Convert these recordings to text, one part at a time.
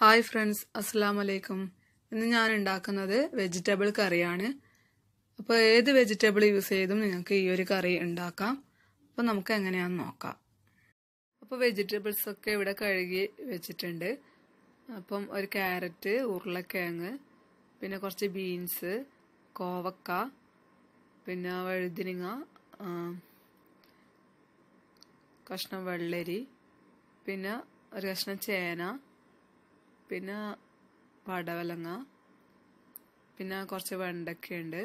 hi friends അസ്സാം വലൈക്കും ഇന്ന് ഞാൻ ഉണ്ടാക്കുന്നത് വെജിറ്റബിൾ കറിയാണ് അപ്പോൾ ഏത് വെജിറ്റബിൾ യൂസ് ചെയ്തും നിങ്ങൾക്ക് ഈ ഒരു കറി ഉണ്ടാക്കാം അപ്പോൾ നമുക്ക് എങ്ങനെയാണെന്ന് നോക്കാം അപ്പോൾ വെജിറ്റബിൾസ് ഒക്കെ ഇവിടെ കഴുകി വെച്ചിട്ടുണ്ട് അപ്പം ഒരു ക്യാരറ്റ് ഉരുളക്കിഴങ്ങ് പിന്നെ കുറച്ച് ബീൻസ് കോവക്ക പിന്നെ വഴുതിനിങ്ങ കഷ്ണം വെള്ളരി പിന്നെ ഒരു കഷ്ണം ചേന പിന്നെ പടവലങ്ങ പിന്നെ കുറച്ച് വെണ്ടക്കയുണ്ട്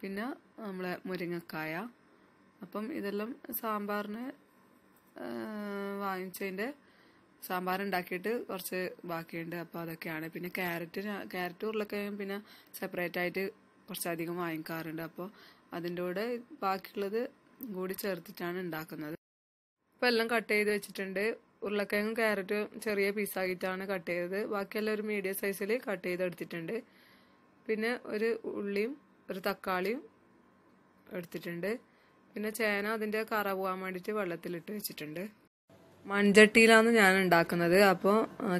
പിന്നെ നമ്മളെ മുരിങ്ങക്കായ അപ്പം ഇതെല്ലാം സാമ്പാറിന് വാങ്ങിച്ചതിൻ്റെ സാമ്പാർ ഉണ്ടാക്കിയിട്ട് കുറച്ച് ബാക്കിയുണ്ട് അപ്പോൾ അതൊക്കെയാണ് പിന്നെ ക്യാരറ്റ് ക്യാരറ്റ് ഉരുളക്കായും പിന്നെ സെപ്പറേറ്റ് ആയിട്ട് കുറച്ചധികം വാങ്ങിക്കാറുണ്ട് അപ്പോൾ അതിൻ്റെ കൂടെ ബാക്കിയുള്ളത് കൂടി ചേർത്തിട്ടാണ് ഉണ്ടാക്കുന്നത് അപ്പോൾ എല്ലാം കട്ട് ചെയ്ത് വെച്ചിട്ടുണ്ട് ഉരുളക്കിഴങ്ങും ക്യാരറ്റും ചെറിയ പീസാക്കിയിട്ടാണ് കട്ട് ചെയ്തത് ബാക്കിയെല്ലാം ഒരു മീഡിയം സൈസിൽ കട്ട് ചെയ്തെടുത്തിട്ടുണ്ട് പിന്നെ ഒരു ഉള്ളിയും ഒരു തക്കാളിയും എടുത്തിട്ടുണ്ട് പിന്നെ ചേന അതിൻ്റെ കറ പോകാൻ വേണ്ടിയിട്ട് വെള്ളത്തിലിട്ട് വെച്ചിട്ടുണ്ട് മൺചട്ടിയിലാണ് ഞാൻ ഉണ്ടാക്കുന്നത് അപ്പോൾ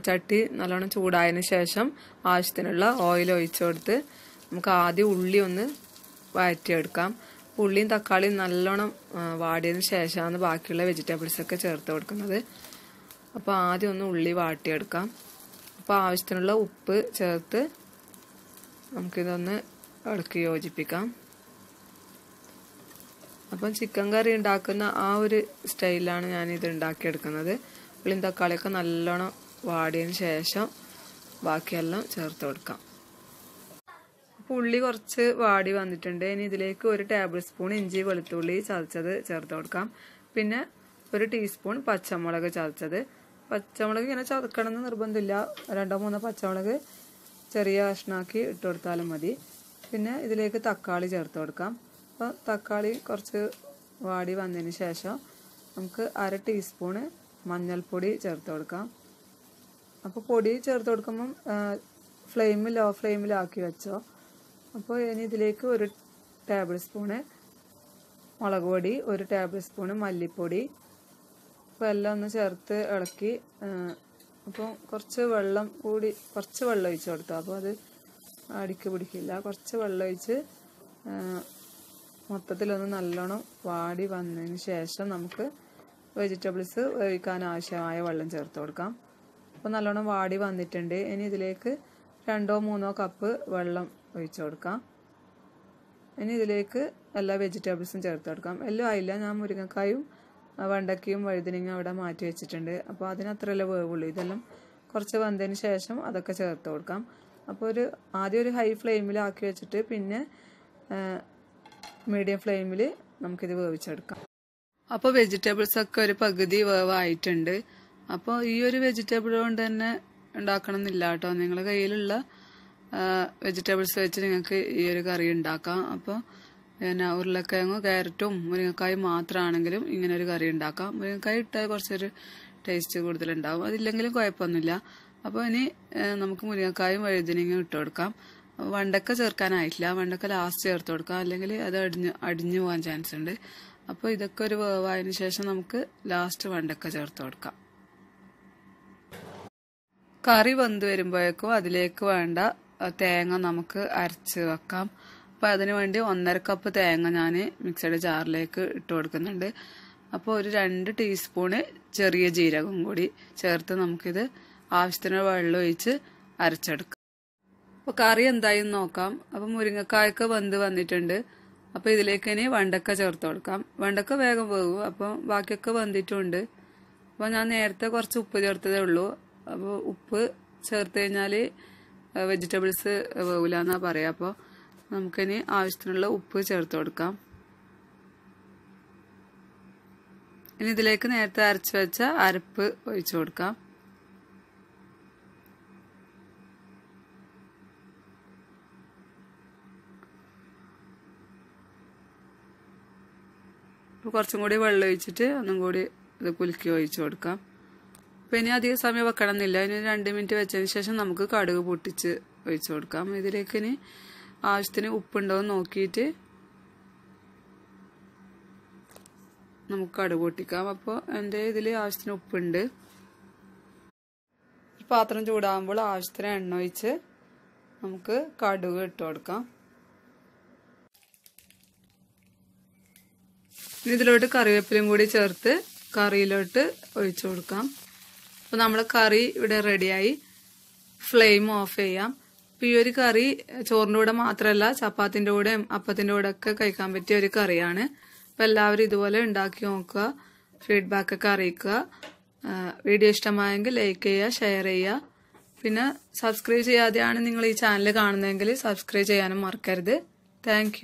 ചട്ടി നല്ലോണം ചൂടായതിന് ശേഷം ആവശ്യത്തിനുള്ള ഓയിൽ ഒഴിച്ചു കൊടുത്ത് നമുക്ക് ആദ്യം ഉള്ളി ഒന്ന് വഴറ്റിയെടുക്കാം ഉള്ളിയും തക്കാളിയും നല്ലോണം വാടിയതിന് ശേഷമാണ് ബാക്കിയുള്ള വെജിറ്റബിൾസൊക്കെ ചേർത്ത് കൊടുക്കുന്നത് അപ്പോൾ ആദ്യം ഒന്ന് ഉള്ളി വാട്ടിയെടുക്കാം അപ്പോൾ ആവശ്യത്തിനുള്ള ഉപ്പ് ചേർത്ത് നമുക്കിതൊന്ന് ഇളക്കി യോജിപ്പിക്കാം അപ്പം ചിക്കൻ കറി ഉണ്ടാക്കുന്ന ആ ഒരു സ്റ്റൈലിലാണ് ഞാനിത് ഉണ്ടാക്കിയെടുക്കുന്നത് ഉള്ളിയും തക്കാളിയൊക്കെ നല്ലോണം വാടിയതിന് ശേഷം ബാക്കിയെല്ലാം ചേർത്ത് കൊടുക്കാം ഉള്ളി കുറച്ച് വാടി വന്നിട്ടുണ്ട് ഇനി ഇതിലേക്ക് ഒരു ടേബിൾ സ്പൂൺ ഇഞ്ചി വെളുത്തുള്ളി ചതച്ചത് ചേർത്ത് കൊടുക്കാം പിന്നെ ഒരു ടീസ്പൂൺ പച്ചമുളക് ചതച്ചത് പച്ചമുളക് ഇങ്ങനെ ചതക്കണമെന്ന് നിർബന്ധമില്ല രണ്ടോ മൂന്നോ പച്ചമുളക് ചെറിയ കഷ്ണാക്കി ഇട്ട് കൊടുത്താലും മതി പിന്നെ ഇതിലേക്ക് തക്കാളി ചേർത്ത് കൊടുക്കാം അപ്പോൾ തക്കാളി കുറച്ച് വാടി വന്നതിന് ശേഷം നമുക്ക് അര ടീസ്പൂണ് മഞ്ഞൾപ്പൊടി ചേർത്ത് കൊടുക്കാം അപ്പോൾ പൊടി ചേർത്ത് കൊടുക്കുമ്പം ഫ്ലെയിം ലോ ഫ്ലെയിമിലാക്കി വെച്ചോ അപ്പോൾ ഇനി ഇതിലേക്ക് ഒരു ടേബിൾ സ്പൂണ് മുളക് പൊടി ഒരു ടേബിൾ സ്പൂണ് മല്ലിപ്പൊടി അപ്പോൾ എല്ലാം ഒന്ന് ചേർത്ത് ഇളക്കി അപ്പോൾ കുറച്ച് വെള്ളം കൂടി കുറച്ച് വെള്ളം ഒഴിച്ച് കൊടുത്തു അപ്പോൾ അത് അടിക്ക് പിടിക്കില്ല കുറച്ച് വെള്ളം ഒഴിച്ച് മൊത്തത്തിലൊന്ന് നല്ലോണം വാടി വന്നതിന് ശേഷം നമുക്ക് വെജിറ്റബിൾസ് വേവിക്കാൻ ആവശ്യമായ വെള്ളം ചേർത്ത് കൊടുക്കാം അപ്പോൾ നല്ലോണം വാടി വന്നിട്ടുണ്ട് ഇനി ഇതിലേക്ക് രണ്ടോ മൂന്നോ കപ്പ് വെള്ളം ഒഴിച്ചു കൊടുക്കാം ഇനി ഇതിലേക്ക് എല്ലാ വെജിറ്റബിൾസും ചേർത്ത് കൊടുക്കാം എല്ലാം ആയില്ല ഞാൻ മുരിങ്ങക്കായും വെണ്ടയ്ക്കയും വഴുതനങ്ങ അവിടെ മാറ്റി വെച്ചിട്ടുണ്ട് അപ്പോൾ അതിനത്രല്ലേ വേവുള്ളൂ ഇതെല്ലാം കുറച്ച് വന്നതിന് ശേഷം അതൊക്കെ ചേർത്ത് കൊടുക്കാം അപ്പോൾ ഒരു ആദ്യം ഒരു ഹൈ ഫ്ലെയിമിലാക്കി വെച്ചിട്ട് പിന്നെ മീഡിയം ഫ്ലെയിമിൽ നമുക്കിത് വേവിച്ചെടുക്കാം അപ്പോൾ വെജിറ്റബിൾസ് ഒക്കെ ഒരു പകുതി വേവായിട്ടുണ്ട് അപ്പോൾ ഈ ഒരു വെജിറ്റബിൾ കൊണ്ട് തന്നെ ഉണ്ടാക്കണം എന്നില്ല കേട്ടോ നിങ്ങളുടെ കയ്യിലുള്ള വെജിറ്റബിൾസ് വെച്ച് നിങ്ങൾക്ക് ഈ ഒരു കറി ഉണ്ടാക്കാം അപ്പോൾ പിന്നെ ഉരുളക്കിഴങ്ങും ക്യാരറ്റും മുരിങ്ങക്കായും മാത്രമാണെങ്കിലും ഇങ്ങനെ ഒരു കറി ഉണ്ടാക്കാം മുരിങ്ങക്കായ ഇട്ടാൽ കുറച്ചൊരു ടേസ്റ്റ് കൂടുതലുണ്ടാവും അതില്ലെങ്കിലും കുഴപ്പമൊന്നുമില്ല അപ്പോൾ ഇനി നമുക്ക് മുരിങ്ങക്കായും വഴുതനങ്ങയും ഇട്ട് കൊടുക്കാം വണ്ടക്ക ചേർക്കാനായിട്ടില്ല വണ്ടക്ക ലാസ്റ്റ് ചേർത്ത് കൊടുക്കാം അല്ലെങ്കിൽ അത് അടിഞ്ഞ് അടിഞ്ഞു പോകാൻ ചാൻസ് ഉണ്ട് അപ്പോൾ ഇതൊക്കെ ഒരു വേവായതിനു ശേഷം നമുക്ക് ലാസ്റ്റ് വണ്ടക്ക ചേർത്ത് കൊടുക്കാം കറി വന്ന് വരുമ്പോഴേക്കും അതിലേക്ക് വേണ്ട തേങ്ങ നമുക്ക് അരച്ച് വെക്കാം അപ്പോൾ അതിന് വേണ്ടി ഒന്നര കപ്പ് തേങ്ങ ഞാൻ മിക്സഡ് ജാറിലേക്ക് ഇട്ട് കൊടുക്കുന്നുണ്ട് അപ്പോൾ ഒരു രണ്ട് ടീസ്പൂണ് ചെറിയ ജീരകം കൂടി ചേർത്ത് നമുക്കിത് ആവശ്യത്തിന് വെള്ളം ഒഴിച്ച് അരച്ചെടുക്കാം അപ്പോൾ കറി എന്തായാലും നോക്കാം അപ്പോൾ മുരിങ്ങക്കായൊക്കെ വെന്ത് വന്നിട്ടുണ്ട് അപ്പോൾ ഇതിലേക്ക് ഇനി വെണ്ടക്ക ചേർത്ത് കൊടുക്കാം വെണ്ടക്ക വേഗം പോകും അപ്പോൾ ബാക്കിയൊക്കെ വന്നിട്ടുണ്ട് അപ്പോൾ ഞാൻ നേരത്തെ കുറച്ച് ഉപ്പ് ചേർത്തതേ ഉള്ളൂ അപ്പോൾ ഉപ്പ് ചേർത്ത് കഴിഞ്ഞാൽ വെജിറ്റബിൾസ് വേവില്ല എന്നാണ് പറയുക അപ്പോൾ നമുക്കിനി ആവശ്യത്തിനുള്ള ഉപ്പ് ചേർത്ത് കൊടുക്കാം ഇനി ഇതിലേക്ക് നേരത്തെ അരച്ച് വെച്ച അരപ്പ് ഒഴിച്ചു കൊടുക്കാം കുറച്ചും കൂടി വെള്ളം ഒഴിച്ചിട്ട് ഒന്നും കൂടി ഇത് കുലുക്കി ഒഴിച്ചു കൊടുക്കാം അപ്പൊ ഇനി അധികം സമയം വെക്കണം എന്നില്ല ഇനി രണ്ട് മിനിറ്റ് വെച്ചതിന് ശേഷം നമുക്ക് കടുക് പൊട്ടിച്ച് ഒഴിച്ചു കൊടുക്കാം ഇതിലേക്ക് ഇനി ആവശ്യത്തിന് ഉപ്പുണ്ടോ എന്ന് നോക്കിയിട്ട് നമുക്ക് കടുക് പൊട്ടിക്കാം അപ്പോൾ എൻ്റെ ഇതിൽ ആവശ്യത്തിന് ഉപ്പുണ്ട് പാത്രം ചൂടാകുമ്പോൾ ആവശ്യത്തിന് എണ്ണ ഒഴിച്ച് നമുക്ക് കടുക് ഇട്ട് കൊടുക്കാം ഇനി ഇതിലോട്ട് കറിവേപ്പിലയും കൂടി ചേർത്ത് കറിയിലോട്ട് ഒഴിച്ചു കൊടുക്കാം അപ്പോൾ നമ്മുടെ കറി ഇവിടെ റെഡിയായി ഫ്ലെയിം ഓഫ് ചെയ്യാം ഈ ഒരു കറി ചോറിൻ്റെ കൂടെ മാത്രമല്ല ചപ്പാത്തിൻ്റെ കൂടെയും അപ്പത്തിൻ്റെ കൂടെ ഒക്കെ കഴിക്കാൻ പറ്റിയ ഒരു കറിയാണ് അപ്പം എല്ലാവരും ഇതുപോലെ ഉണ്ടാക്കി നോക്കുക ഫീഡ്ബാക്ക് ഒക്കെ അറിയിക്കുക വീഡിയോ ഇഷ്ടമായെങ്കിൽ ലൈക്ക് ചെയ്യുക ഷെയർ ചെയ്യുക പിന്നെ സബ്സ്ക്രൈബ് ചെയ്യാതെയാണ് നിങ്ങൾ ഈ ചാനൽ കാണുന്നതെങ്കിൽ സബ്സ്ക്രൈബ് ചെയ്യാനും മറക്കരുത് താങ്ക്